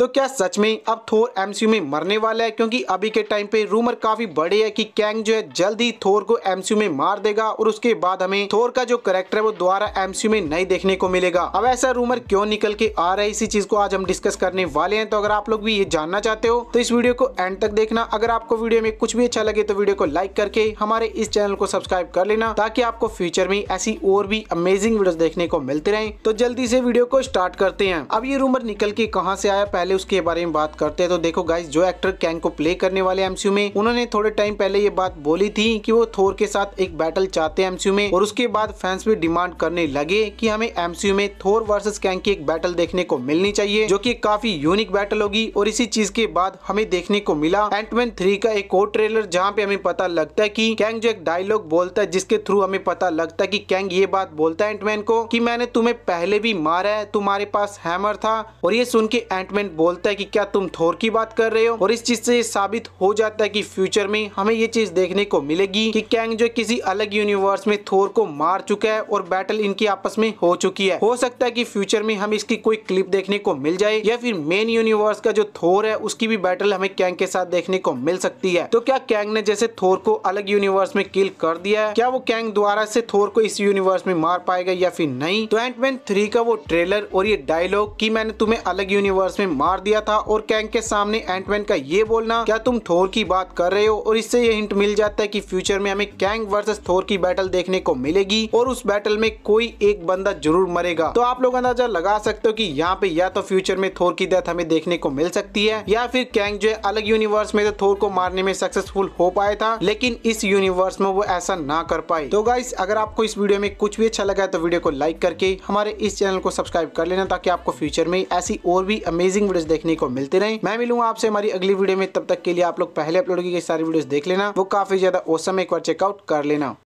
तो क्या सच में अब थोर एमसीयू में मरने वाला है क्योंकि अभी के टाइम पे रूमर काफी बड़े है कि कैंग जो है जल्द ही थोर को एमसीयू में मार देगा और उसके बाद हमें थोर का जो करेक्टर है वो दोबारा एमसीयू में नहीं देखने को मिलेगा अब ऐसा रूमर क्यों निकल के आ रहा है इसी चीज को आज हम डिस्कस करने वाले हैं तो अगर आप लोग भी ये जानना चाहते हो तो इस वीडियो को एंड तक देखना अगर आपको वीडियो में कुछ भी अच्छा लगे तो वीडियो को लाइक करके हमारे इस चैनल को सब्सक्राइब कर लेना ताकि आपको फ्यूचर में ऐसी और भी अमेजिंग वीडियो देखने को मिलते रहे तो जल्दी से वीडियो को स्टार्ट करते हैं अब ये रूमर निकल के कहाँ से आया पहले पहले उसके बारे में बात करते हैं तो देखो गाइस जो एक्टर कैंग को प्ले करने वाले एमसीयू में उन्होंने थोड़े टाइम पहले ये बात बोली थी कि वो थोर के साथ एक बैटल चाहते हैं एमसीयू में और उसके बाद फैंस भी डिमांड करने लगे कि हमें एमसीयू में थोर वर्सेस कैंग की एक बैटल देखने को मिलनी चाहिए जो की काफी यूनिक बैटल होगी और इसी चीज के बाद हमें देखने को मिला एंटमैन थ्री का एक और ट्रेलर जहाँ पे हमें पता लगता है की कैंग जो एक डायलॉग बोलता है जिसके थ्रू हमें पता लगता है की कैंग ये बात बोलता है एंटमैन को की मैंने तुम्हें पहले भी मारा है तुम्हारे पास हैमर था और ये सुन के एंटमैन बोलता है कि क्या तुम थोर की बात कर रहे हो और इस चीज से ये साबित हो जाता है कि फ्यूचर में हमें ये चीज देखने को मिलेगी कि कैंग जो किसी अलग यूनिवर्स में थोर को मार चुका है और बैटल इनकी आपस में हो चुकी है हो सकता है की फ्यूचर में हम इसकी कोई क्लिप देखने को मिल जाए या फिर मेन यूनिवर्स का जो थोर है उसकी भी बैटल हमें कैंग के साथ देखने को मिल सकती है तो क्या कैंग ने जैसे थोर को अलग यूनिवर्स में किल कर दिया है क्या वो कैंग द्वारा से थोर को इस यूनिवर्स में मार पाएगा या फिर नहीं तो एंटमैन थ्री का वो ट्रेलर और ये डायलॉग की मैंने तुम्हें अलग यूनिवर्स में मार मार दिया था और कैंग के सामने एंटमैन का ये बोलना क्या तुम थोर की बात कर रहे हो और इससे ये हिंट मिल जाता है कि फ्यूचर में हमें कैंग वर्सेस थोर की बैटल देखने को मिलेगी और उस बैटल में कोई एक बंदा जरूर मरेगा तो आप लोग अंदाजा लगा सकते हो कि यहाँ पे या तो फ्यूचर में थोर की डेथ हमें देखने को मिल सकती है या फिर कैंग जो है अलग यूनिवर्स में थोर को मारने में सक्सेसफुल हो पाया था लेकिन इस यूनिवर्स में वो ऐसा ना कर पाए तो गाइस अगर आपको इस वीडियो में कुछ भी अच्छा लगा है तो वीडियो को लाइक करके हमारे इस चैनल को सब्सक्राइब कर लेना ताकि आपको फ्यूचर में ऐसी और भी अमेजिंग वीडियो अपडेट्स देखने को मिलते रहे मैं मिलूंगा आपसे हमारी अगली वीडियो में तब तक के लिए आप लोग पहले अपलोड की गई सारी वीडियोस देख लेना वो काफी ज्यादा ओसम एक बार चेकआउट कर लेना